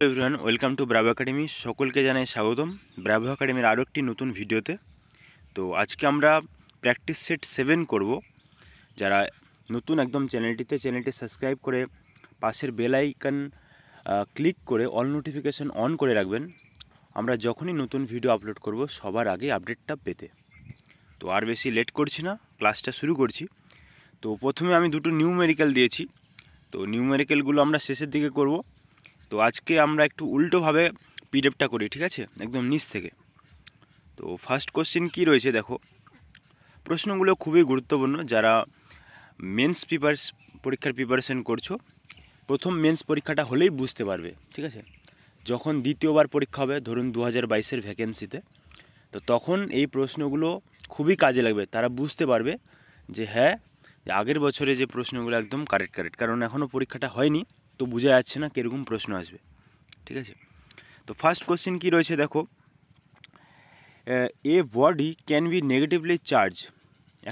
hello everyone welcome to Bravo Academy সকলকে জানাই স্বাগতম ব্রাভো একাডেমির আরও একটি নতুন ভিডিওতে তো আজকে আমরা প্র্যাকটিস সেট সেভেন করব যারা নতুন একদম চ্যানেলটিতে চ্যানেলটি সাবস্ক্রাইব করে পাশের বেল আইকন ক্লিক করে অল নোটিফিকেশন অন করে রাখবেন আমরা যখনই নতুন ভিডিও আপলোড করব সবার আগে আপডেটটা পেতে তো আর বেশি লেট করছি না ক্লাসটা শুরু করছি তো প্রথমে আমি দুটো নিউ মেডিকেল দিয়েছি তো নিউ মেডিকেলগুলো আমরা শেষের দিকে করবো তো আজকে আমরা একটু উল্টোভাবে পিডিএফটা করি ঠিক আছে একদম নিচ থেকে তো ফার্স্ট কোশ্চেন কি রয়েছে দেখো প্রশ্নগুলো খুবই গুরুত্বপূর্ণ যারা মেন্স পিপারস পরীক্ষার প্রিপারেশন করছো প্রথম মেন্স পরীক্ষাটা হলেই বুঝতে পারবে ঠিক আছে যখন দ্বিতীয়বার পরীক্ষা হবে ধরুন দু হাজার বাইশের ভ্যাকেন্সিতে তো তখন এই প্রশ্নগুলো খুবই কাজে লাগবে তারা বুঝতে পারবে যে হ্যাঁ আগের বছরে যে প্রশ্নগুলো একদম কারেক্ট কারেক্ট কারণ এখনও পরীক্ষাটা হয়নি তো বোঝা যাচ্ছে না কীরকম প্রশ্ন আসবে ঠিক আছে তো ফার্স্ট কোশ্চেন কী রয়েছে দেখো a body can be negatively charge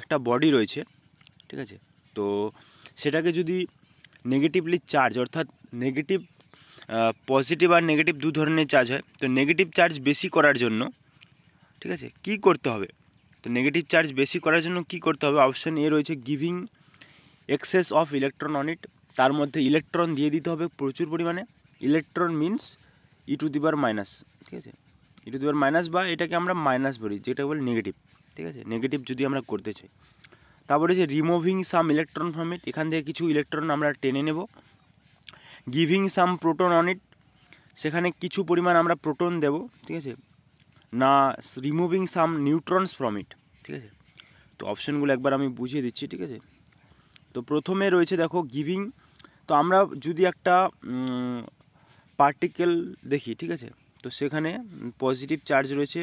একটা বডি রয়েছে ঠিক আছে তো সেটাকে যদি নেগেটিভলি চার্জ অর্থাৎ নেগেটিভ পজিটিভ আর নেগেটিভ দু ধরনের চার্জ হয় তো নেগেটিভ চার্জ বেশি করার জন্য ঠিক আছে কি করতে হবে তো নেগেটিভ চার্জ বেশি করার জন্য কি করতে হবে অপশন এ রয়েছে giving excess of electron on it তার মধ্যে ইলেকট্রন দিয়ে দিতে হবে প্রচুর পরিমাণে electron means E to the per minus ঠিক আছে ই টু দি পাওয়ার মাইনাস বা এটাকে আমরা মাইনাস বলি যেটা বলি নেগেটিভ ঠিক আছে নেগেটিভ যদি আমরা করতে চাই তারপরে যে removing some electron from it এখান থেকে কিছু ইলেকট্রন আমরা টেনে নেব giving some proton on it সেখানে কিছু পরিমাণ আমরা প্রোটন দেব ঠিক আছে না রিমুভিং সাম নিউট্রনস ফ্রম ইট ঠিক আছে তো অপশনগুলো একবার আমি বুঝিয়ে দিচ্ছি ঠিক আছে তো প্রথমে রয়েছে দেখো গিভিং তো আমরা যদি একটা পার্টিকেল দেখি ঠিক আছে তো সেখানে পজিটিভ চার্জ রয়েছে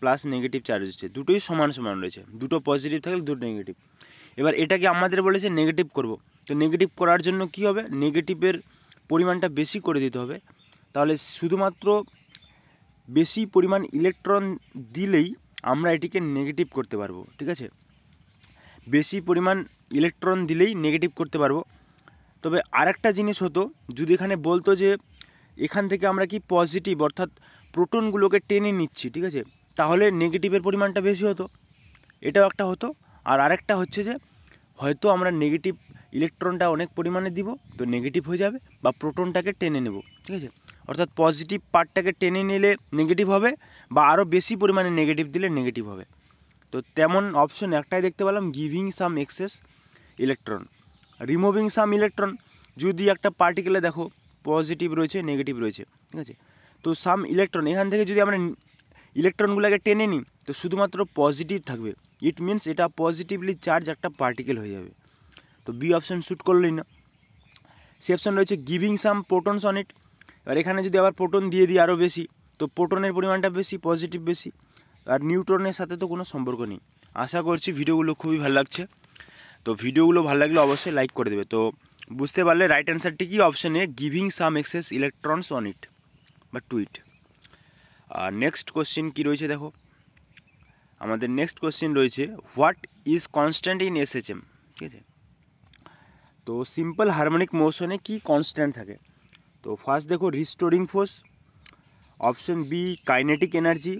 প্লাস নেগেটিভ চার্জ রয়েছে দুটোই সমান সমান রয়েছে দুটো পজিটিভ থাকলে দুটো নেগেটিভ এবার এটাকে আমাদের বলেছে নেগেটিভ করব তো নেগেটিভ করার জন্য কি হবে নেগেটিভের পরিমাণটা বেশি করে দিতে হবে তাহলে শুধুমাত্র বেশি পরিমাণ ইলেকট্রন দিলেই আমরা এটিকে নেগেটিভ করতে পারবো ঠিক আছে বেশি পরিমাণ ইলেকট্রন দিলেই নেগেটিভ করতে পারবো তবে আরেকটা জিনিস হতো যদি এখানে বলতো যে এখান থেকে আমরা কি পজিটিভ অর্থাৎ প্রোটনগুলোকে টেনে নিচ্ছি ঠিক আছে তাহলে নেগেটিভের পরিমাণটা বেশি হতো এটাও একটা হতো আর আরেকটা হচ্ছে যে হয়তো আমরা নেগেটিভ ইলেকট্রনটা অনেক পরিমাণে দিব তো নেগেটিভ হয়ে যাবে বা প্রোটনটাকে টেনে নেব ঠিক আছে অর্থাৎ পজিটিভ পার্টটাকে টেনে নিলে নেগেটিভ হবে বা আরও বেশি পরিমাণে নেগেটিভ দিলে নেগেটিভ হবে তো তেমন অপশন একটাই দেখতে পেলাম giving some excess electron removing some electron যদি একটা পার্টিকেলে দেখো পজিটিভ রয়েছে নেগেটিভ রয়েছে ঠিক আছে তো সাম ইলেকট্রন এখান থেকে যদি আমরা ইলেকট্রনগুলোকে টেনে নিই তো শুধুমাত্র পজিটিভ থাকবে ইট মিনস এটা পজিটিভলি চার্জ একটা পার্টিকেল হয়ে যাবে তো বি অপশান শ্যুট করলেই না সে অপশান রয়েছে giving some protons on it আর এখানে যদি আবার প্রোটন দিয়ে দিই আরও বেশি তো প্রোটনের পরিমাণটা বেশি পজিটিভ বেশি আর নিউট্রনের সাথে তো কোনো সম্পর্ক নেই আশা করছি ভিডিওগুলো খুবই ভালো লাগছে তো ভিডিওগুলো ভালো লাগলে অবশ্যই লাইক করে দেবে তো বুঝতে পারলে রাইট অ্যান্সারটি কি অপশানে giving some excess electrons on it বা টুইট আর নেক্সট কোশ্চেন কী রয়েছে দেখো আমাদের নেক্সট কোশ্চেন রয়েছে what is constant in S ঠিক আছে তো সিম্পল হারমোনিক মোশনে কি কনস্ট্যান্ট থাকে তো ফার্স্ট দেখো restoring force option B kinetic energy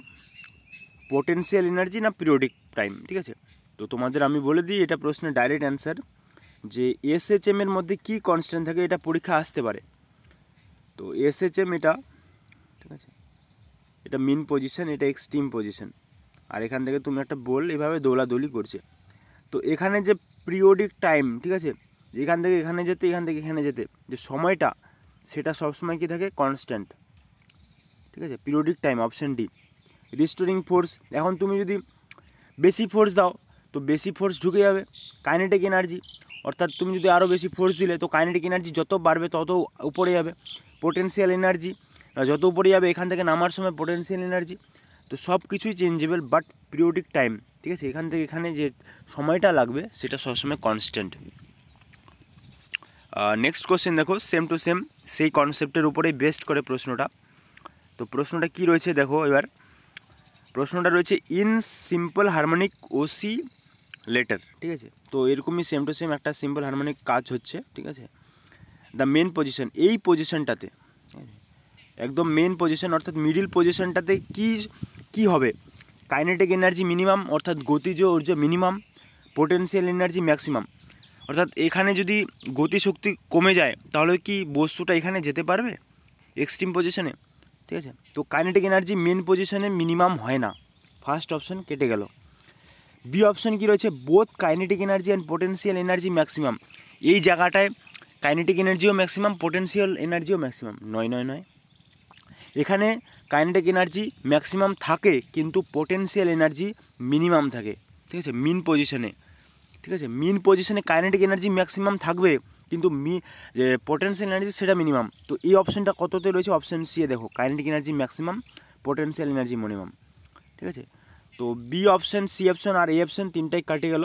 potential energy না পিরিয়ডিক টাইম ঠিক আছে তো তোমাদের আমি বলে দিই এটা প্রশ্নের ডাইরেক্ট অ্যান্সার যে এস এইচ এম এর মধ্যে কী কনস্ট্যান্ট থাকে এটা পরীক্ষা আসতে পারে তো এস এইচ এম এটা ঠিক আছে এটা মিন পজিশন এটা এক্সট্রিম পজিশন আর এখান থেকে তুমি একটা বল এভাবে দৌলাদৌলি করছে তো এখানে যে পিরিয়ডিক টাইম ঠিক আছে এখান থেকে এখানে যেতে এখান থেকে এখানে যেতে যে সময়টা সেটা সবসময় কি থাকে কনস্ট্যান্ট ঠিক আছে periodic time option D restoring force এখন তুমি যদি বেশি ফোর্স দাও তো বেশি ফোর্স ঢুকে যাবে কাইনেটিক এনার্জি অর্থাৎ তুমি যদি আরও বেশি ফোর্স দিলে তো কাইনেটিক এনার্জি যত বাড়বে তত উপরে যাবে পোটেন্সিয়াল এনার্জি যত উপরে যাবে এখান থেকে নামার সময় পোটেন্সিয়াল এনার্জি তো সব কিছুই চেঞ্জেবল বাট পিরিয়ডিক টাইম ঠিক আছে এখান থেকে এখানে যে সময়টা লাগবে সেটা সবসময় কনস্ট্যান্ট নেক্সট কোশ্চেন দেখো সেম টু সেম সেই কনসেপ্টের উপরেই বেস্ট করে প্রশ্নটা তো প্রশ্নটা কি রয়েছে দেখো এবার প্রশ্নটা রয়েছে in simple harmonic oscillator ঠিক আছে তো এরকমই সেম টু সেম একটা সিম্পল হারমোনিক কাজ হচ্ছে ঠিক আছে দ্য মেন পজিশন এই পজিশনটাতে একদম মেন পজিশন অর্থাৎ মিডিল পজিশনটাতে কি কি হবে কাইনেটিক এনার্জি মিনিমাম অর্থাৎ গতিজ ঊর্জ মিনিমাম পোটেন্সিয়াল এনার্জি ম্যাক্সিমাম অর্থাৎ এখানে যদি গতিশক্তি কমে যায় তাহলে কি বস্তুটা এখানে যেতে পারবে এক্সট্রিম পজিশনে ঠিক আছে তো কাইনেটিক এনার্জি মেন পজিশনে মিনিমাম হয় না ফার্স্ট অপশন কেটে গেল বি অপশন কি রয়েছে both kinetic energy and potential energy maximum এই জায়গাটায় কাইনেটিক এনার্জিও ম্যাক্সিমাম পোটেন্সিয়াল এনার্জিও ম্যাক্সিমাম নয় নয় নয় এখানে কাইনেটিক এনার্জি ম্যাক্সিমাম থাকে কিন্তু পোটেন্সিয়াল এনার্জি মিনিমাম থাকে ঠিক আছে মিন পজিশনে ঠিক আছে মিন পজিশনে কাইনেটিক এনার্জি ম্যাক্সিমাম থাকবে কিন্তু মি যে পোটেন্সিয়াল এনার্জি সেটা মিনিমাম তো এই অপশানটা কততে রয়েছে অপশান সি দেখো kinetic energy maximum potential energy minimum ঠিক আছে তো বি অপশান সি অপশান আর এ অপশান তিনটাই কাটে গেল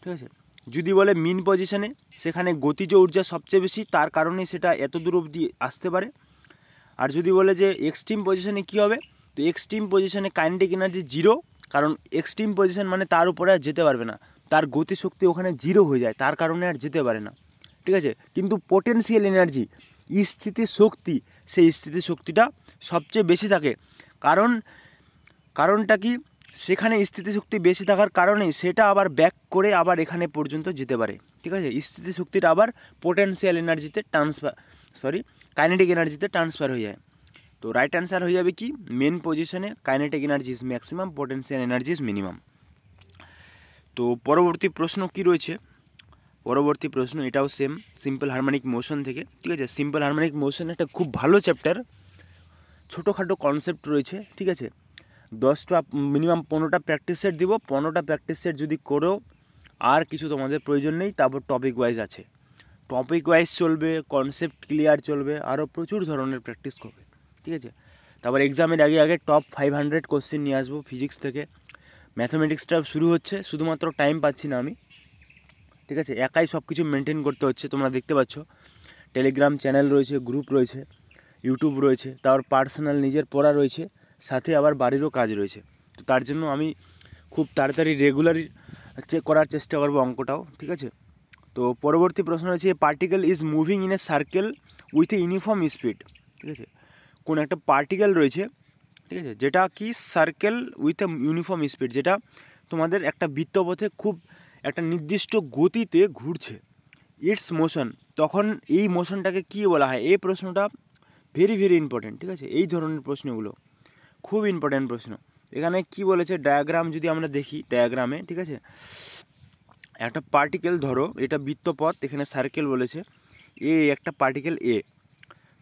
ঠিক আছে যদি বলে মিন পজিশানে সেখানে গতিজ ঊর্জা সবচেয়ে বেশি তার কারণে সেটা এত দূর অবধি আসতে পারে আর যদি বলে যে এক্সট্রিম পজিশানে কি হবে তো এক্সট্রিম পজিশানে কাইনেটিক এনার্জি জিরো কারণ এক্সট্রিম পজিশান মানে তার উপরে আর যেতে পারবে না তার গতিশক্তি ওখানে জিরো হয়ে যায় তার কারণে আর যেতে পারে না ঠিক আছে কিন্তু পোটেন্সিয়াল এনার্জি স্থিতি শক্তি সেই স্থিতি শক্তিটা সবচেয়ে বেশি থাকে কারণ কারণটা কি সেখানে স্থিতিশক্তি বেশি থাকার কারণে সেটা আবার ব্যাক করে আবার এখানে পর্যন্ত যেতে পারে ঠিক আছে স্থিতিশক্তিটা আবার পোটেন্সিয়াল এনার্জিতে ট্রান্সফার সরি কাইনেটিক এনার্জিতে ট্রান্সফার হয়ে যায় তো রাইট অ্যান্সার হয়ে যাবে কি মেন পজিশনে kinetic energy is maximum potential energy is minimum তো পরবর্তী প্রশ্ন কি রয়েছে পরবর্তী প্রশ্ন এটাও সেম সিম্পল হারমোনিক মোশন থেকে ঠিক আছে সিম্পল হারমোনিক মোশন একটা খুব ভালো চ্যাপ্টার ছোটোখাটো কনসেপ্ট রয়েছে ঠিক আছে দশটা মিনিমাম পনেরোটা প্র্যাকটিস সেট দিব পনেরোটা প্র্যাকটিস সেট যদি করো আর কিছু তোমাদের প্রয়োজন নেই তারপর টপিক ওয়াইজ আছে টপিক ওয়াইজ চলবে কনসেপ্ট ক্লিয়ার চলবে আরও প্রচুর ধরনের প্র্যাকটিস করবে ঠিক আছে তারপর এক্সামের আগে আগে টপ ফাইভ হান্ড্রেড কোশ্চেন নিয়ে আসবো ফিজিক্স থেকে ম্যাথামেটিক্সটা শুরু হচ্ছে শুধুমাত্র টাইম পাচ্ছি না আমি ঠিক আছে একাই সব কিছু মেনটেন করতে হচ্ছে তোমরা দেখতে পাচ্ছ টেলিগ্রাম চ্যানেল রয়েছে গ্রুপ রয়েছে ইউটিউব রয়েছে তার পার্সোনাল নিজের পড়া রয়েছে সাথে আবার বাড়িরও কাজ রয়েছে তো তার জন্য আমি খুব তাড়াতাড়ি রেগুলারই করার চেষ্টা করবো অঙ্কটাও ঠিক আছে তো পরবর্তী প্রশ্ন হচ্ছে particle is moving in a circle with a uniform speed ঠিক আছে কোন একটা পার্টিকেল রয়েছে ঠিক আছে যেটা কি circle with a uniform speed যেটা তোমাদের একটা বৃত্তপথে খুব একটা নির্দিষ্ট গতিতে ঘুরছে ইটস মোশন তখন এই মোশনটাকে কী বলা হয় এই প্রশ্নটা ভেরি ভেরি ইম্পর্টেন্ট ঠিক আছে এই ধরনের প্রশ্নগুলো খুব ইম্পর্ট্যান্ট প্রশ্ন এখানে কি বলেছে ডায়াগ্রাম যদি আমরা দেখি ডায়াগ্রামে ঠিক আছে একটা পার্টিকেল ধরো এটা বৃত্তপথ এখানে সার্কেল বলেছে এ একটা পার্টিকেল এ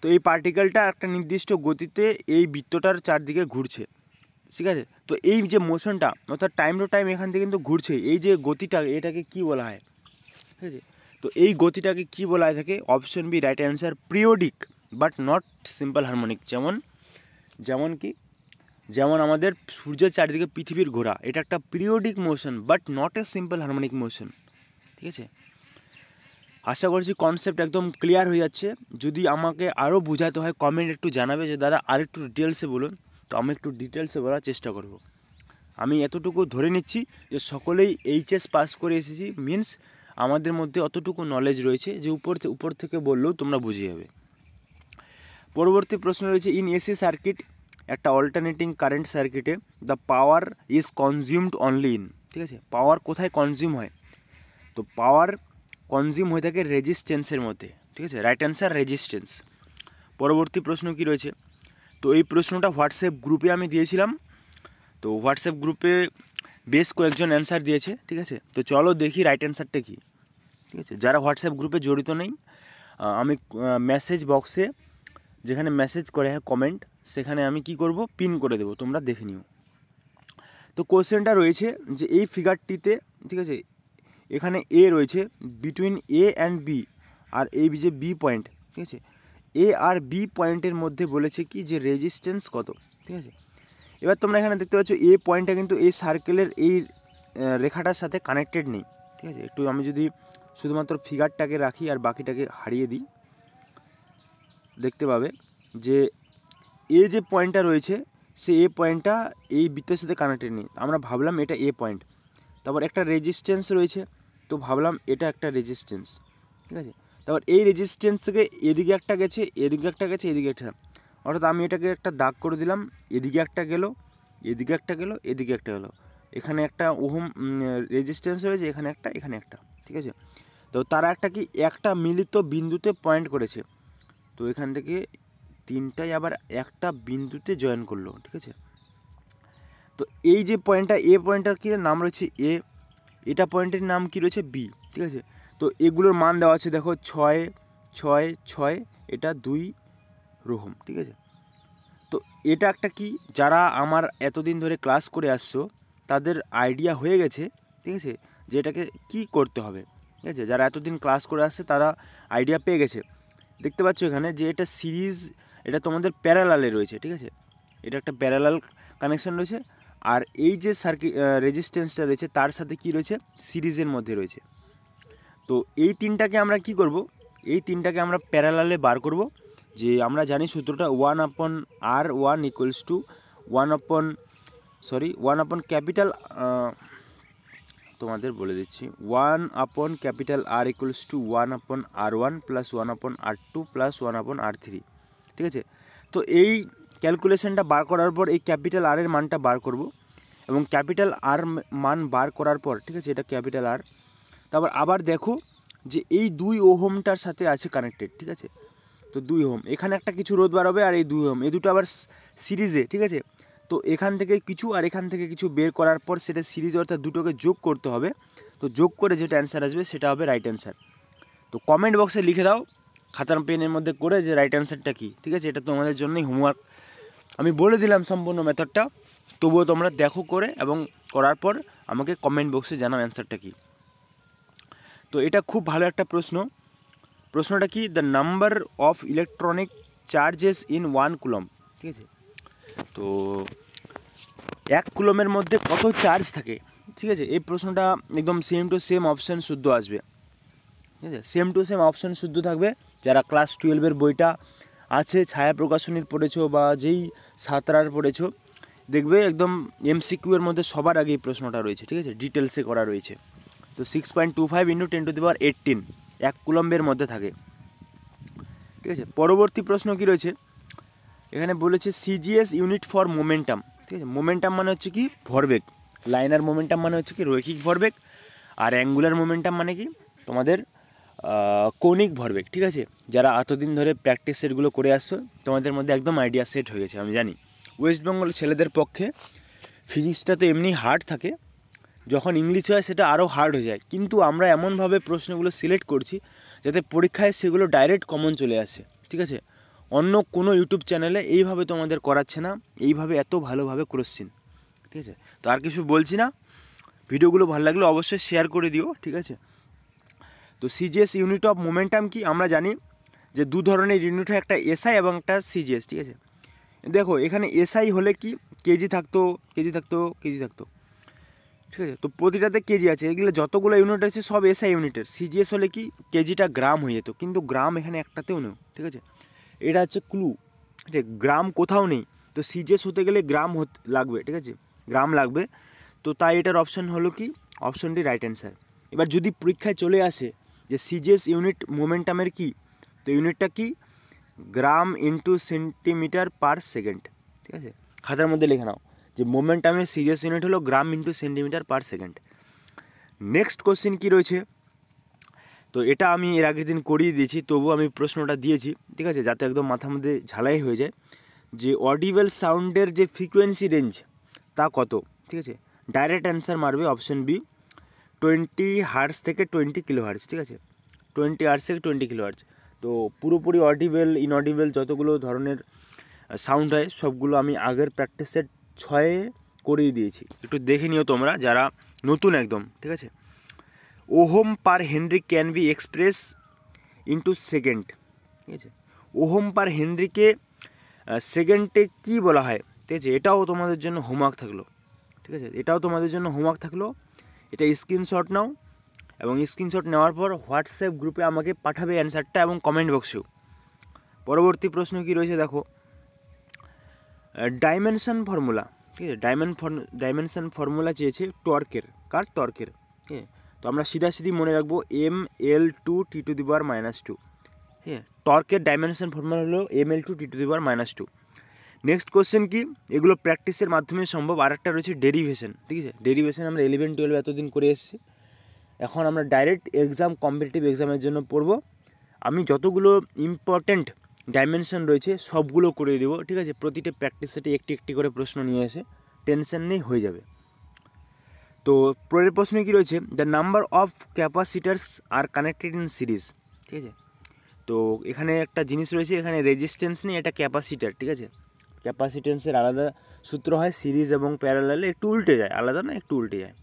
তো এই পার্টিকেলটা একটা নির্দিষ্ট গতিতে এই বৃত্তটার চারদিকে ঘুরছে ঠিক আছে তো এই যে মোশনটা অর্থাৎ টাইম টু টাইম এখান থেকে কিন্তু ঘুরছে এই যে গতিটা এটাকে কি বলা হয় ঠিক আছে তো এই গতিটাকে কি বলা হয় থাকে option B right answer periodic but not simple harmonic যেমন যেমন কি যেমন আমাদের সূর্যের চারিদিকে পৃথিবীর ঘোরা এটা একটা periodic motion but not a simple harmonic motion ঠিক আছে আশা করছি কনসেপ্ট একদম ক্লিয়ার হয়ে যাচ্ছে যদি আমাকে আরও বোঝাতে হয় কমেন্ট একটু জানাবে যে দাদা আর একটু ডিটেলসে বলুন তো আমি একটু ডিটেলসে বলার চেষ্টা করব আমি এতটুকু ধরে নিচ্ছি যে সকলেই এইচএস পাস করে এসেছি মিনস আমাদের মধ্যে অতটুকু নলেজ রয়েছে যে উপর উপর থেকে বললেও তোমরা বুঝে যাবে পরবর্তী প্রশ্ন রয়েছে ইন এসি সার্কিট একটা অল্টারনেটিং কারেন্ট সার্কিটে the power is consumed only in ঠিক আছে পাওয়ার কোথায় কনজিউম হয় তো পাওয়ার কনজিউম হয়ে থাকে রেজিস্ট্যান্সের মধ্যে ঠিক আছে রাইট অ্যান্সার রেজিস্ট্যান্স পরবর্তী প্রশ্ন কি রয়েছে তো এই প্রশ্নটা হোয়াটসঅ্যাপ গ্রুপে আমি দিয়েছিলাম তো হোয়াটসঅ্যাপ গ্রুপে বেশ কয়েকজন অ্যান্সার দিয়েছে ঠিক আছে তো চলো দেখি রাইট অ্যান্সারটা কী ঠিক আছে যারা হোয়াটসঅ্যাপ গ্রুপে জড়িত নেই আমি মেসেজ বক্সে যেখানে মেসেজ করে হ্যাঁ কমেন্ট সেখানে আমি কি করব পিন করে দেব তোমরা দেখে নিও তো কোশ্চেনটা রয়েছে যে এই ফিগারটিতে ঠিক আছে এখানে এ রয়েছে বিটুইন এ অ্যান্ড বি আর এই যে বি পয়েন্ট ঠিক আছে এ আর বি পয়েন্টের মধ্যে বলেছে কি যে রেজিস্ট্যান্স কত ঠিক আছে এবার তোমরা এখানে দেখতে পাচ্ছ এ পয়েন্টটা কিন্তু এই সার্কেলের এই রেখাটার সাথে কানেক্টেড নেই ঠিক আছে একটু আমি যদি শুধুমাত্র ফিগারটাকে রাখি আর বাকিটাকে হারিয়ে দিই দেখতে পাবে যে এ যে পয়েন্টটা রয়েছে সে এ পয়েন্টটা এই বৃত্তের সাথে কানেক্টেড নেই আমরা ভাবলাম এটা এ পয়েন্ট তারপর একটা রেজিস্ট্যান্স রয়েছে তো ভাবলাম এটা একটা রেজিস্ট্যান্স ঠিক আছে তারপর এই রেজিস্ট্যান্স থেকে এদিকে একটা গেছে এদিকে একটা গেছে এদিকে একটা অর্থাৎ আমি এটাকে একটা দাগ করে দিলাম এদিকে একটা গেল এদিকে একটা গেল এদিকে একটা গেলো এখানে একটা ওহম রেজিস্ট্যান্স রয়েছে এখানে একটা এখানে একটা ঠিক আছে তো তারা একটা কি একটা মিলিত বিন্দুতে পয়েন্ট করেছে তো এখান থেকে তিনটাই আবার একটা বিন্দুতে জয়েন করলো ঠিক আছে তো এই যে পয়েন্টটা এ পয়েন্টটার কী নাম রয়েছে এ এটা পয়েন্টের নাম কী রয়েছে বি ঠিক আছে তো এগুলোর মান দেওয়া আছে দেখো ছয় ছয় ছয় এটা দুই রোহম ঠিক আছে তো এটা একটা কি যারা আমার এতদিন ধরে ক্লাস করে আসছো তাদের আইডিয়া হয়ে গেছে ঠিক আছে যে এটাকে কী করতে হবে ঠিক আছে যারা এতদিন ক্লাস করে আসছে তারা আইডিয়া পেয়ে গেছে দেখতে পাচ্ছ এখানে যে এটা সিরিজ এটা তোমাদের প্যারালালে রয়েছে ঠিক আছে এটা একটা প্যারালাল কানেকশন রয়েছে আর এই যে সার্কিট রেজিস্ট্যান্সটা রয়েছে তার সাথে কি রয়েছে সিরিজের মধ্যে রয়েছে তো এই তিনটাকে আমরা কি করব এই তিনটাকে আমরা প্যারালালে বার করব যে আমরা জানি সূত্রটা one upon R one equals to one upon sorry one upon capital তোমাদের বলে দিচ্ছি one upon capital R equals to one upon R one plus one upon R two plus one upon R three ঠিক আছে তো এই ক্যালকুলেশনটা বার করার পর এই ক্যাপিটাল আর এর মানটা বার করব এবং ক্যাপিটাল আর মান বার করার পর ঠিক আছে এটা ক্যাপিটাল আর তারপর আবার দেখো যে এই দুই হোমটার সাথে আছে কানেক্টেড ঠিক আছে তো দুই হোম এখানে একটা কিছু রোদ বার হবে আর এই দুই হোম এই দুটো আবার সিরিজে ঠিক আছে তো এখান থেকে কিছু আর এখান থেকে কিছু বের করার পর সেটা সিরিজ অর্থাৎ দুটোকে যোগ করতে হবে তো যোগ করে যেটা অ্যান্সার আসবে সেটা হবে রাইট অ্যান্সার তো কমেন্ট বক্সে লিখে দাও খাতার পেনের মধ্যে করে যে রাইট অ্যান্সারটা কী ঠিক আছে এটা তোমাদের জন্যই হোমওয়ার্ক আমি বলে দিলাম সম্পূর্ণ মেথডটা তবুও তোমরা দেখো করে এবং করার পর আমাকে কমেন্ট বক্সে জানাও অ্যান্সারটা কী তো এটা খুব ভালো একটা প্রশ্ন প্রশ্নটা কি the number of electronic charges in one coulomb ঠিক আছে তো এক কুলমের মধ্যে কত চার্জ থাকে ঠিক আছে এই প্রশ্নটা একদম সেম টু সেম অপশান শুদ্ধ আসবে ঠিক আছে সেম টু সেম অপশান শুদ্ধ থাকবে যারা ক্লাস টুয়েলভের বইটা আছে ছায়া প্রকাশনীর পড়েছো বা যেই সাঁতরার পড়েছো দেখবে একদম এমসিকিউয়ের মধ্যে সবার আগে এই প্রশ্নটা রয়েছে ঠিক আছে ডিটেলসে করা রয়েছে তো six point two five into ten to the power eighteen এক কুলম্বের মধ্যে থাকে ঠিক আছে পরবর্তী প্রশ্ন কী রয়েছে এখানে বলেছে সিজিএস ইউনিট ফর মোমেন্টাম ঠিক আছে মোমেন্টাম মানে হচ্ছে কি ভরবেগ লাইনার মোমেন্টাম মানে হচ্ছে কি রৈখিক ভরবেগ আর অ্যাঙ্গুলার মোমেন্টাম মানে কি তোমাদের কৌণিক ভরবেগ ঠিক আছে যারা এতদিন ধরে প্র্যাকটিস সেটগুলো করে আসছো তোমাদের মধ্যে একদম আইডিয়া সেট হয়ে গেছে আমি জানি ওয়েস্ট বেঙ্গল ছেলেদের পক্ষে ফিজিক্সটা তো এমনি হার্ড থাকে যখন ইংলিশ হয় সেটা আরও হার্ড হয়ে যায় কিন্তু আমরা এমনভাবে প্রশ্নগুলো সিলেক্ট করছি যাতে পরীক্ষায় সেগুলো ডাইরেক্ট কমন চলে আসে ঠিক আছে অন্য কোনো ইউটিউব চ্যানেলে এইভাবে তোমাদের করাচ্ছে না এইভাবে এত ভালোভাবে কোশ্চিন ঠিক আছে তো আর কিছু বলছি না ভিডিওগুলো ভালো লাগলে অবশ্যই শেয়ার করে দিও ঠিক আছে তো সিজিএস ইউনিট অফ মোমেন্টাম কি আমরা জানি যে দু ধরনের ইউনিট হয় একটা এসআই এবং একটা সিজিএস ঠিক আছে দেখো এখানে এসআই হলে কি কেজি থাকতো কেজি থাকতো কেজি থাকতো ঠিক আছে তো প্রতিটাতে কেজি আছে এগুলো যতগুলো ইউনিট আছে সব এসআই ইউনিটের সিজিএস হলে কি কেজিটা গ্রাম হয়ে যেত কিন্তু গ্রাম এখানে একটাতেও নেই ঠিক আছে এটা হচ্ছে ক্লু যে গ্রাম কোথাও নেই তো সিজিএস হতে গেলে গ্রাম লাগবে ঠিক আছে গ্রাম লাগবে তো তাই এটার অপশন হলো কি অপশনটি রাইট অ্যান্সার এবার যদি পরীক্ষায় চলে আসে যে সিজিএস ইউনিট মোমেন্টামের কি তো ইউনিটটা কি gram into centimetre per second ঠিক আছে খাতার মধ্যে লিখে নাও যে মোমেন্টামের সিজিএস ইউনিট হলো gram into centimetre per second next question কি রয়েছে তো এটা আমি এর আগের দিন করিয়ে দিয়েছি তবু আমি প্রশ্নটা দিয়েছি ঠিক আছে যাতে একদম মাথার মধ্যে ঝালাই হয়ে যায় যে অডিবেল সাউন্ডের যে ফ্রিকোয়েন্সি রেঞ্জ তা কত ঠিক আছে ডাইরেক্ট অ্যান্সার মারবে অপশন বি টোয়েন্টি হার্স থেকে টোয়েন্টি কিলো হার্স ঠিক আছে টোয়েন্টি হার্স থেকে টোয়েন্টি কিলো হার্স তো পুরোপুরি অডিবেল ইনঅডিবেল যতগুলো ধরনের সাউন্ড হয় সবগুলো আমি আগের প্র্যাকটিসের ছয়ে করিয়ে দিয়েছি একটু দেখে নিও তোমরা যারা নতুন একদম ঠিক আছে ohm per henry can be express into second ঠিক আছে ওহোম পার হেনরিকে সেকেন্ডে কি বলা হয় ঠিক আছে এটাও তোমাদের জন্য হোমওয়ার্ক থাকলো ঠিক আছে এটাও তোমাদের জন্য হোমওয়ার্ক থাকলো এটা স্ক্রিনশট নাও এবং স্ক্রিনশট নেওয়ার পর হোয়াটসঅ্যাপ গ্রুপে আমাকে পাঠাবে অ্যান্সারটা এবং কমেন্ট বক্সেও পরবর্তী প্রশ্ন কি রয়েছে দেখো ডাইমেনশন ফর্মুলা ঠিক আছে ডাইমেন ডাইমেনশন ফর্মুলা চেয়েছে টর্কের কার টর্কের ঠিক আছে তো আমরা সিধাসিধি মনে রাখবো M L two T two দিবার মাইনাস টু ঠিক আছে টর্কের ডাইমেনশন ফর্মুলা হলো M L two T two দিবার মাইনাস টু নেক্সট কোশ্চেন কি এগুলো প্র্যাকটিসের মাধ্যমে সম্ভব আর একটা রয়েছে ডেরিভেশন ঠিক আছে ডেরিভেশন আমরা ইলেভেন টুয়েলভ এতদিন করে এসেছি এখন আমরা ডাইরেক্ট এক্সাম কম্পিটিটিভ এক্সামের জন্য পড়ব আমি যতগুলো ইম্পর্ট্যান্ট ডাইমেনশন রয়েছে সবগুলো করে দেবো ঠিক আছে প্রতিটা প্র্যাকটিস সেটি একটি একটি করে প্রশ্ন নিয়ে এসে টেনশন নেই হয়ে যাবে তো পরের প্রশ্ন কী রয়েছে the number of capacitors are connected in series ঠিক আছে তো এখানে একটা জিনিস রয়েছে এখানে রেজিস্ট্যান্স নেই এটা ক্যাপাসিটার ঠিক আছে ক্যাপাসিটেন্সের আলাদা সূত্র হয় সিরিজ এবং প্যারালালে একটু উল্টে যায় আলাদা না একটু উল্টে যায়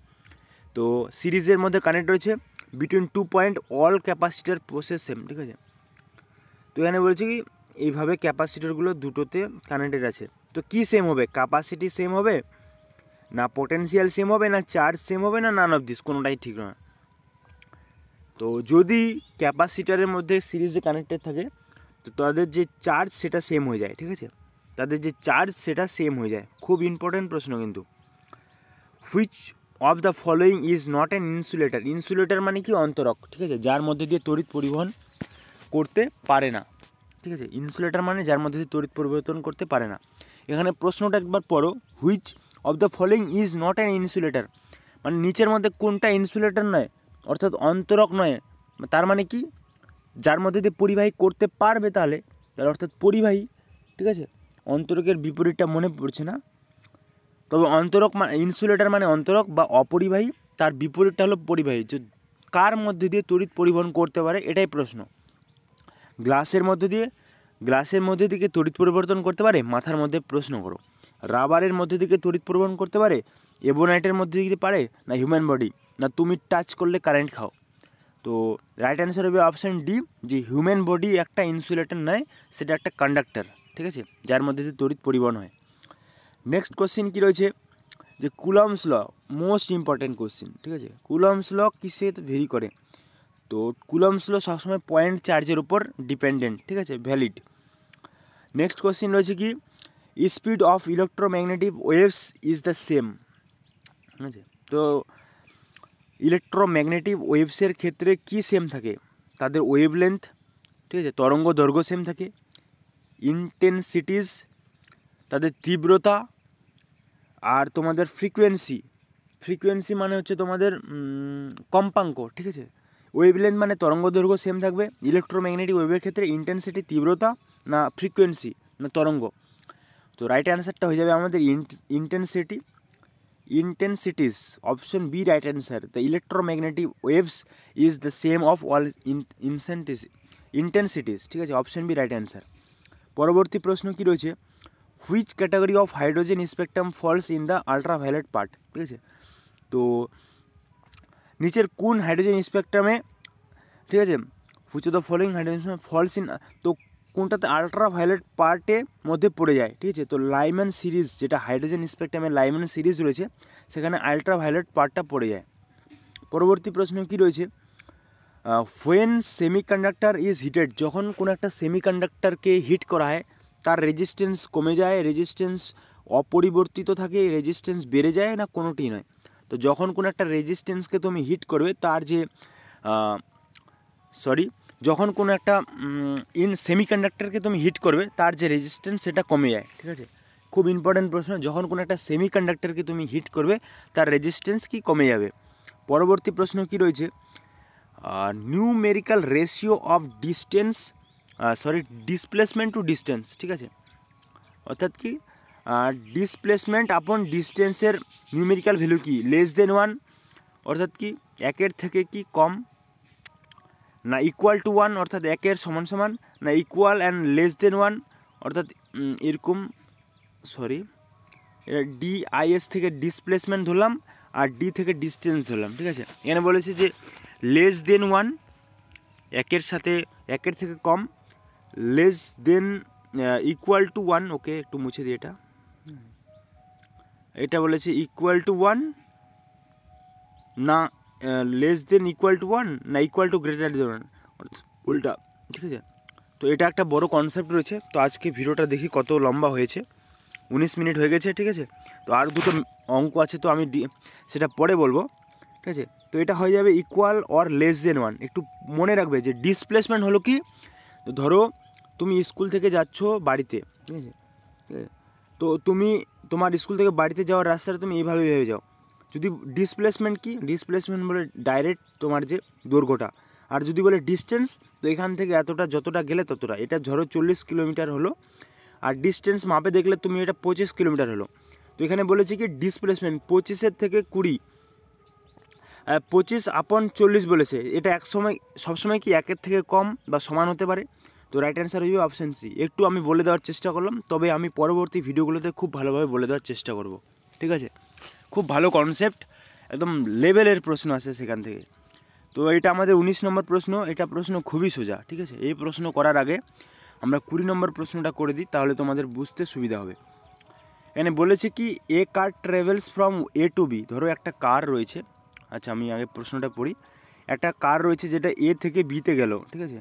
তো সিরিজের মধ্যে কানেক্ট রয়েছে between two point all capacitor process same ঠিক আছে তো এখানে বলছি কি এইভাবে ক্যাপাসিটারগুলো দুটোতে কানেক্টেড আছে তো কি সেম হবে ক্যাপাসিটি সেম হবে না পটেনশিয়াল সেম হবে না চার্জ সেম হবে না নান অফ দিস কোনোটাই ঠিক নয় তো যদি ক্যাপাসিটারের মধ্যে সিরিজে কানেক্টেড থাকে তো তাদের যে চার্জ সেটা সেম হয়ে যায় ঠিক আছে তাদের যে চার্জ সেটা সেম হয়ে যায় খুব ইম্পর্ট্যান্ট প্রশ্ন কিন্তু which of the following is not an insulator insulator মানে কি অন্তরক ঠিক আছে যার মধ্যে দিয়ে তড়িৎ পরিবহন করতে পারে না ঠিক আছে ইনসুলেটার মানে যার মধ্যে দিয়ে তড়িৎ পরিবর্তন করতে পারে না এখানে প্রশ্নটা একবার পড়ো which of the following is not an insulator মানে নিচের মধ্যে কোনটা ইনসুলেটার নয় অর্থাৎ অন্তরক নয় তার মানে কি যার মধ্যে দিয়ে পরিবাহী করতে পারবে তাহলে তাহলে অর্থাৎ পরিবাহী ঠিক আছে অন্তরকের বিপরীতটা মনে পড়ছে না তবে অন্তরক মানে ইনসুলেটার মানে অন্তরক বা অপরিবাহী তার বিপরীতটা হলো পরিবাহী যে কার মধ্যে দিয়ে তড়িৎ পরিবহন করতে পারে এটাই প্রশ্ন গ্লাসের মধ্যে দিয়ে গ্লাসের মধ্যে থেকে তড়িৎ পরিবর্তন করতে পারে মাথার মধ্যে প্রশ্ন করো রাবারের মধ্যে থেকে তড়িৎ পরিবহন করতে পারে এবোনাইটের মধ্যে দিকে পারে না হিউম্যান বডি না তুমি টাচ করলে কারেন্ট খাও তো রাইট অ্যান্সার হবে অপশান ডি যে হিউম্যান বডি একটা ইনসুলেটর নয় সেটা একটা কন্ডাক্টার ঠিক আছে যার মধ্যে দিয়ে তড়িৎ পরিবহন হয় নেক্সট কোশ্চিন কী রয়েছে যে Coulomb's law most important question ঠিক আছে কুলমস ল কিসে ভেরি করে তো কুলমস ল সবসময় পয়েন্ট চার্জের উপর ডিপেন্ডেন্ট ঠিক আছে ভ্যালিড নেক্সট কোশ্চিন রয়েছে কি speed of electromagnetic waves is the same ঠিক আছে তো ইলেকট্রোম্যাগনেটিক ওয়েভসের ক্ষেত্রে কি সেম থাকে তাদের ওয়েভ লেন্থ ঠিক আছে তরঙ্গ দৈর্ঘ্য সেম থাকে ইনটেনসিটিস তাদের তীব্রতা আর তোমাদের ফ্রিকোয়েন্সি ফ্রিকোয়েন্সি মানে হচ্ছে তোমাদের কম্পাঙ্ক ঠিক আছে ওয়েভলেন্থ মানে তরঙ্গ দৈর্ঘ্য সেম থাকবে ইলেকট্রোম্যাগনেটিক ওয়েভের ক্ষেত্রে ইন্টেন্সিটি তীব্রতা না ফ্রিকোয়েন্সি না তরঙ্গ তো রাইট অ্যান্সারটা হয়ে যাবে আমাদের intensity intensities option B right answer the electromagnetic waves is the same of all intensities intensities ঠিক আছে অপশন বি রাইট অ্যান্সার পরবর্তী প্রশ্ন কি রয়েছে which category of hydrogen spectrum falls in the ultraviolet part ঠিক আছে তো নিচের কোন হাইড্রোজেন ইনস্পেকট্রামে ঠিক আছে which of the following hydrogens falls in তো কোনটা আল্ট্রা ভায়োলেট পার্ট এ মধ্যে পড়ে যায় ঠিক আছে তো লাইমেন সিরিজ যেটা হাইড্রোজেন ইনস্পেকট্রামে লাইমেন সিরিজ রয়েছে সেখানে আল্ট্রা ভায়োলেট পার্টটা পড়ে যায় পরবর্তী প্রশ্ন কি রয়েছে ওয়েন সেমিকন্ডাক্টর ইজ হিটেড যখন কোনো একটা সেমিকন্ডাক্টরকে হিট করা হয় তার রেজিস্ট্যান্স কমে যায় রেজিস্ট্যান্স অপরিবর্তিত থাকে রেজিস্ট্যান্স বেড়ে যায় না কোনোটি নয় তো যখন কোনো একটা রেজিস্ট্যান্সকে তুমি হিট করবে তার যে সরি যখন কোনো একটা ইন সেমিকন্ডাক্টরকে তুমি হিট করবে তার যে রেজিস্ট্যান্স সেটা কমে যায় ঠিক আছে খুব ইম্পর্ট্যান্ট প্রশ্ন যখন কোনো একটা সেমিকন্ডাক্টরকে তুমি হিট করবে তার রেজিস্ট্যান্স কি কমে যাবে পরবর্তী প্রশ্ন কি রয়েছে numerical ratio of distance sorry displacement to distance ঠিক আছে অর্থাৎ কি ডিসপ্লেসমেন্ট আপন ডিস্টেন্সের নিউমেরিক্যাল ভ্যালু কি লেস দেন ওয়ান অর্থাৎ কি একের থেকে কি কম না ইকুয়াল টু ওয়ান অর্থাৎ একের সমান সমান না equal and less than one অর্থাৎ এরকম সরি এটা ডিআইএস থেকে ডিসপ্লেসমেন্ট ধরলাম আর ডি থেকে ডিস্টেন্স ধরলাম ঠিক আছে এখানে বলেছে যে লেস দেন ওয়ান একের সাথে একের থেকে কম less than equal to one okay একটু মুছে দিই এটা এটা বলেছে ইকুয়াল টু ওয়ান না less than equal to one না equal to greater than one উল্টা ঠিক আছে তো এটা একটা বড় কনসেপ্ট রয়েছে তো আজকে ভিডিওটা দেখি কত লম্বা হয়েছে উনিশ মিনিট হয়ে গেছে ঠিক আছে তো আর দুটো অঙ্ক আছে তো আমি সেটা পরে বলবো ঠিক আছে তো এটা হয়ে যাবে equal or less than one একটু মনে রাখবে যে ডিসপ্লেসমেন্ট হলো কি ধরো তুমি স্কুল থেকে যাচ্ছ বাড়িতে ঠিক আছে তো তুমি তোমার স্কুল থেকে বাড়িতে যাওয়ার রাস্তাটা তুমি এইভাবে ভেবে যাও যদি ডিসপ্লেসমেন্ট কি ডিসপ্লেসমেন্ট বলে ডাইরেক্ট তোমার যে দুর্ঘটা আর যদি বলে ডিস্টেন্স তো এখান থেকে এতটা যতটা গেলে ততটা এটা ধরো চল্লিশ কিলোমিটার হলো আর ডিস্টেন্স মাপে দেখলে তুমি এটা পঁচিশ কিলোমিটার হলো তো এখানে বলেছি কি ডিসপ্লেসমেন্ট পঁচিশের থেকে কুড়ি পঁচিশ আপন চল্লিশ বলেছে এটা এক সময় সবসময় কি একের থেকে কম বা সমান হতে পারে তো রাইট অ্যান্সার হয়ে অপশান সি একটু আমি বলে দেওয়ার চেষ্টা করলাম তবে আমি পরবর্তী ভিডিওগুলোতে খুব ভালোভাবে বলে দেওয়ার চেষ্টা করব ঠিক আছে খুব ভালো কনসেপ্ট একদম লেভেলের প্রশ্ন আসে সেখান থেকে তো এটা আমাদের উনিশ নম্বর প্রশ্ন এটা প্রশ্ন খুবই সোজা ঠিক আছে এই প্রশ্ন করার আগে আমরা কুড়ি নম্বর প্রশ্নটা করে দিই তাহলে তোমাদের বুঝতে সুবিধা হবে এখানে বলেছে কি a car travels from A to B ধরো একটা কার রয়েছে আচ্ছা আমি আগে প্রশ্নটা পড়ি একটা কার রয়েছে যেটা এ থেকে বিতে গেল ঠিক আছে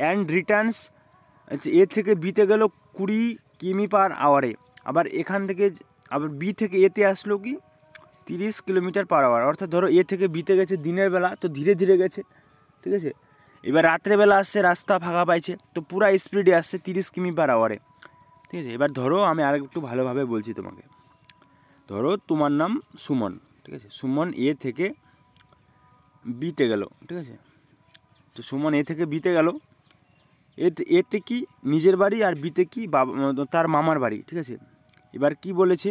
অ্যান্ড রিটার্নস আচ্ছা এ থেকে বিতে গেল কুড়ি কিমি পার আওয়ারে আবার এখান থেকে আবার বি থেকে এতে আসলো কি তিরিশ কিলোমিটার পার আওয়ার অর্থাৎ ধরো এ থেকে বিতে গেছে দিনের বেলা তো ধীরে ধীরে গেছে ঠিক আছে এবার রাত্রেবেলা আসছে রাস্তা ফাঁকা পাইছে তো পুরা স্পিডে আসছে তিরিশ কিমি পার আওয়ারে ঠিক আছে এবার ধরো আমি আর একটু ভালোভাবে বলছি তোমাকে ধরো তোমার নাম সুমন ঠিক আছে সুমন এ থেকে বিতে গেল ঠিক আছে তো সুমন এ থেকে বিতে গেল এতে এতে কি নিজের বাড়ি আর বিতে কি বাবা তার মামার বাড়ি ঠিক আছে এবার কি বলেছে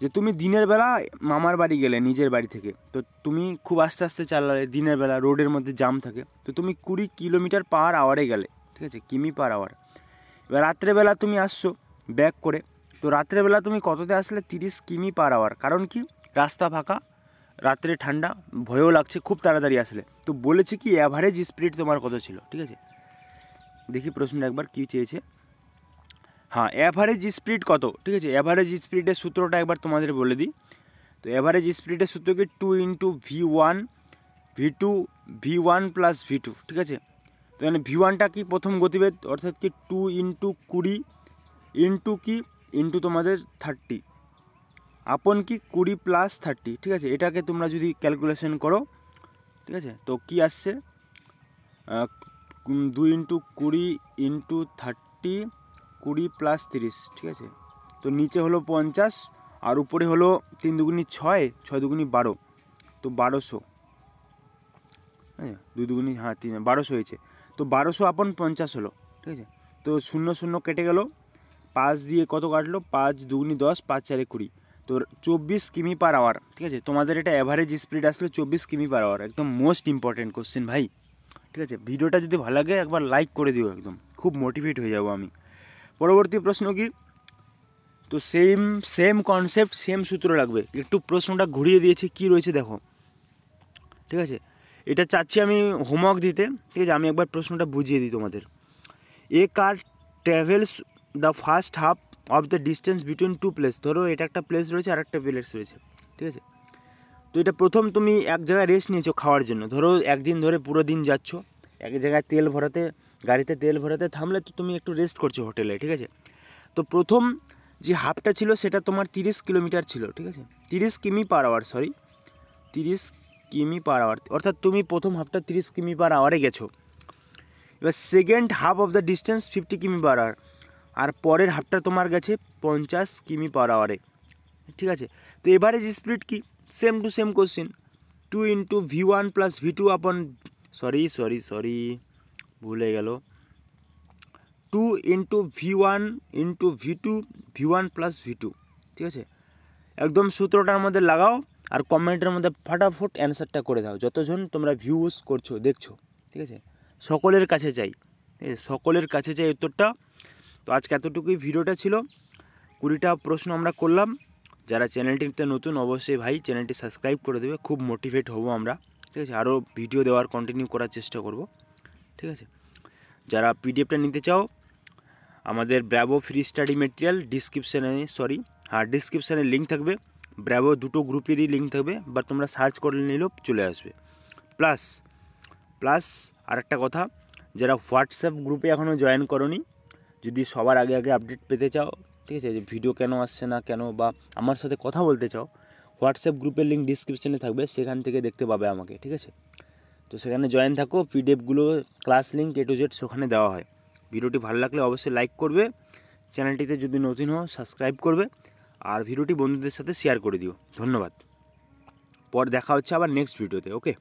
যে তুমি দিনের বেলা মামার বাড়ি গেলে নিজের বাড়ি থেকে তো তুমি খুব আস্তে আস্তে চালালে দিনের বেলা রোডের মধ্যে জাম থাকে তো তুমি কুড়ি কিলোমিটার পার আওয়ারে গেলে ঠিক আছে কিমি পার আওয়ার এবার রাত্রেবেলা তুমি আসছো ব্যাক করে তো রাত্রেবেলা তুমি কততে আসলে তিরিশ কিমি পার আওয়ার কারণ কি রাস্তা ফাঁকা রাত্রে ঠান্ডা ভয়ও লাগছে খুব তাড়াতাড়ি আসলে তো বলেছে কি অ্যাভারেজ স্পিড তোমার কত ছিল ঠিক আছে দেখি প্রশ্নটা একবার কী চেয়েছে হ্যাঁ অ্যাভারেজ স্পিড কত ঠিক আছে অ্যাভারেজ স্পিডের সূত্রটা একবার তোমাদের বলে দিই তো অ্যাভারেজ স্পিডের সূত্র কি two into V one V two V one plus V two ঠিক আছে তো মানে ভি ওয়ানটা কি প্রথম গতিবেগ অর্থাৎ কি টু ইন্টু কুড়ি ইন্টু কি ইন্টু তোমাদের থার্টি আপন কি কুড়ি প্লাস থার্টি ঠিক আছে এটাকে তোমরা যদি ক্যালকুলেশন করো ঠিক আছে তো কি আসছে দুই ইন্টু কুড়ি ইন্টু থার্টি কুড়ি প্লাস তিরিশ ঠিক আছে তো নিচে হলো পঞ্চাশ আর উপরে হলো তিন দুগুনি ছয় ছয় দুগুনি বারো তো বারোশো হ্যাঁ দুই দুগুনি হ্যাঁ তিন বারোশো হয়েছে তো বারোশো আপন পঞ্চাশ হলো ঠিক আছে তো শূন্য শূন্য কেটে গেল পাঁচ দিয়ে কত কাটলো পাঁচ দুগুনি দশ পাঁচ চারে কুড়ি তোর চব্বিশ কিমি পার আওয়ার ঠিক আছে তোমাদের এটা অ্যাভারেজ স্পিড আসলে চব্বিশ কিমি পার আওয়ার একদম মোস্ট ইম্পর্টেন্ট কোশ্চেন ভাই ঠিক আছে ভিডিওটা যদি ভালো লাগে একবার লাইক করে দিও একদম খুব মোটিভেট হয়ে যাবো আমি পরবর্তী প্রশ্ন কি তো সেম সেম কনসেপ্ট সেম সূত্র লাগবে একটু প্রশ্নটা ঘুরিয়ে দিয়েছে কি রয়েছে দেখো ঠিক আছে এটা চাচ্ছি আমি হোমওয়ার্ক দিতে ঠিক আছে আমি একবার প্রশ্নটা বুঝিয়ে দিই তোমাদের a car travels the first half of the distance between two place ধরো এটা একটা প্লেস রয়েছে আর একটা প্লেস রয়েছে ঠিক আছে তো এটা প্রথম তুমি এক জায়গায় রেস্ট নিয়েছো খাওয়ার জন্য ধরো একদিন ধরে পুরো দিন যাচ্ছ এক জায়গায় তেল ভরাতে গাড়িতে তেল ভরাতে থামলে তো তুমি একটু রেস্ট করছো হোটেলে ঠিক আছে তো প্রথম যে হাফটা ছিল সেটা তোমার তিরিশ কিলোমিটার ছিল ঠিক আছে তিরিশ কিমি পার আওয়ার সরি তিরিশ কিমি পার আওয়ার অর্থাৎ তুমি প্রথম হাফটা তিরিশ কিমি পার আওয়ারে গেছো এবার second half of the distance fifty কিমি পার আওয়ার আর পরের হাফটা তোমার গেছে পঞ্চাশ কিমি পার আওয়ারে ঠিক আছে তো যে স্পিড কি same to same question two into V one plus V two upon sorry sorry sorry ভুলে গেল two into V one into V two V one plus V two ঠিক আছে একদম সূত্রটার মধ্যে লাগাও আর কমেন্টের মধ্যে ফাটাফুট অ্যান্সারটা করে দাও যতজন তোমরা ভিউজ করছো দেখছো ঠিক আছে সকলের কাছে চাই ঠিক আছে সকলের কাছে চাই উত্তরটা তো আজকে এতটুকুই ভিডিওটা ছিল 20টা প্রশ্ন আমরা করলাম যারা চ্যানেল টিতে নতুন অবশ্যই ভাই চ্যানেল টি সাবস্ক্রাইব করে দেবে খুব মোটিভেট হব আমরা ঠিক আছে আরো ভিডিও দেয়ার কন্টিনিউ করার চেষ্টা করব ঠিক আছে যারা পিডিএফটা নিতে চাও আমাদের ব্রাভো ফ্রি স্টাডি ম্যাটেরিয়াল ডেসক্রিপশনে সরি আর ডেসক্রিপশনে লিংক থাকবে ব্রাভো দুটো গ্রুপেরই লিংক থাকবে বা তোমরা সার্চ করে নিলে চলে আসবে প্লাস প্লাস আর একটা কথা যারা WhatsApp গ্রুপে এখনো জয়েন করনি যদি সবার আগে আগে আপডেট পেতে চাও ঠিক আছে যে ভিডিও কেন আসছে না কেন বা আমার সাথে কথা বলতে চাও হোয়াটসঅ্যাপ গ্রুপের লিঙ্ক ডিসক্রিপশানে থাকবে সেখান থেকে দেখতে পাবে আমাকে ঠিক আছে তো সেখানে জয়েন থাকো পিডিএফগুলো class link A to Z সেখানে দেওয়া হয় ভিডিওটি ভালো লাগলে অবশ্যই লাইক করবে চ্যানেলটিতে যদি নতুন হও সাবস্ক্রাইব করবে আর ভিডিওটি বন্ধুদের সাথে শেয়ার করে দিও ধন্যবাদ পর দেখা হচ্ছে আবার নেক্সট ভিডিওতে ওকে